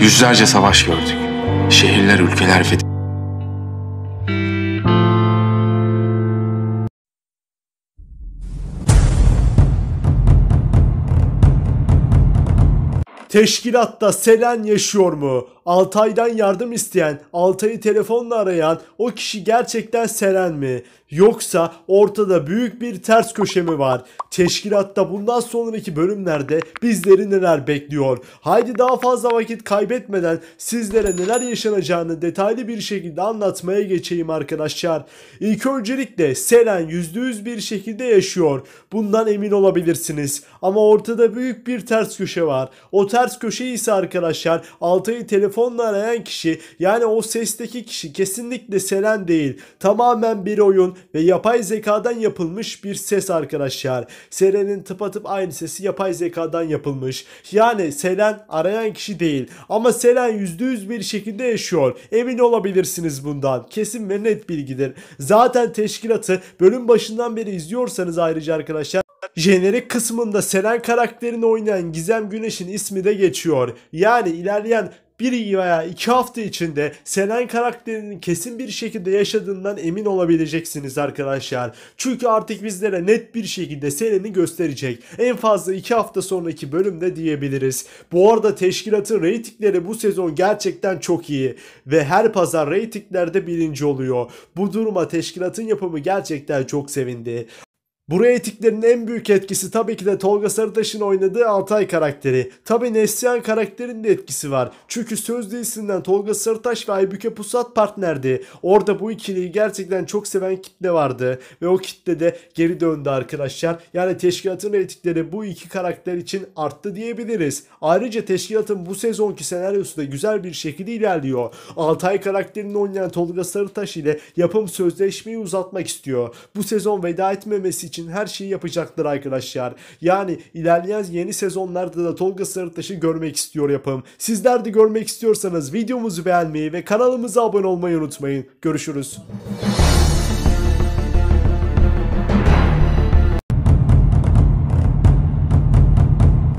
Yüzlerce savaş gördük. Şehirler, ülkeler fethedildi. Teşkilatta Selen yaşıyor mu? Altay'dan yardım isteyen, Altay'ı telefonla arayan o kişi gerçekten Selen mi? Yoksa ortada büyük bir ters köşe mi var? Teşkilatta bundan sonraki bölümlerde bizleri neler bekliyor? Haydi daha fazla vakit kaybetmeden sizlere neler yaşanacağını detaylı bir şekilde anlatmaya geçeyim arkadaşlar. İlk öncelikle Selen %100 bir şekilde yaşıyor. Bundan emin olabilirsiniz. Ama ortada büyük bir ters köşe var. O ters köşe ise arkadaşlar Altay'ı telefonla arayan kişi yani o sesteki kişi kesinlikle Selen değil. Tamamen bir oyun ve yapay zekadan yapılmış bir ses arkadaşlar. Selen'in tıpatıp aynı sesi yapay zekadan yapılmış. Yani Selen arayan kişi değil. Ama Selen %100 bir şekilde yaşıyor. Emin olabilirsiniz bundan. Kesin ve net bilgidir. Zaten teşkilatı bölüm başından beri izliyorsanız ayrıca arkadaşlar Jenerik kısmında Selen karakterini oynayan Gizem Güneş'in ismi de geçiyor. Yani ilerleyen bir veya iki hafta içinde Selen karakterinin kesin bir şekilde yaşadığından emin olabileceksiniz arkadaşlar. Çünkü artık bizlere net bir şekilde Selen'i gösterecek. En fazla iki hafta sonraki bölümde diyebiliriz. Bu arada teşkilatın reytingleri bu sezon gerçekten çok iyi. Ve her pazar reytinglerde birinci oluyor. Bu duruma teşkilatın yapımı gerçekten çok sevindi. Buraya etiklerin en büyük etkisi tabii ki de Tolga Sarıtaş'ın oynadığı Altay karakteri. Tabii Neslihan karakterinin de etkisi var. Çünkü söz dizisinden Tolga Sarıtaş ve Aybüke Pusat partnerdi. Orada bu ikiliyi gerçekten çok seven kitle vardı. Ve o kitle de geri döndü arkadaşlar. Yani teşkilatın etikleri bu iki karakter için arttı diyebiliriz. Ayrıca teşkilatın bu sezonki senaryosu da güzel bir şekilde ilerliyor. Altay karakterini oynayan Tolga Sarıtaş ile yapım sözleşmeyi uzatmak istiyor. Bu sezon veda etmemesi için için her şeyi yapacaktır arkadaşlar. Yani ilerleyen yeni sezonlarda da Tolga Sarıtaş'ı görmek istiyor yapım. Sizler de görmek istiyorsanız videomuzu beğenmeyi ve kanalımıza abone olmayı unutmayın. Görüşürüz.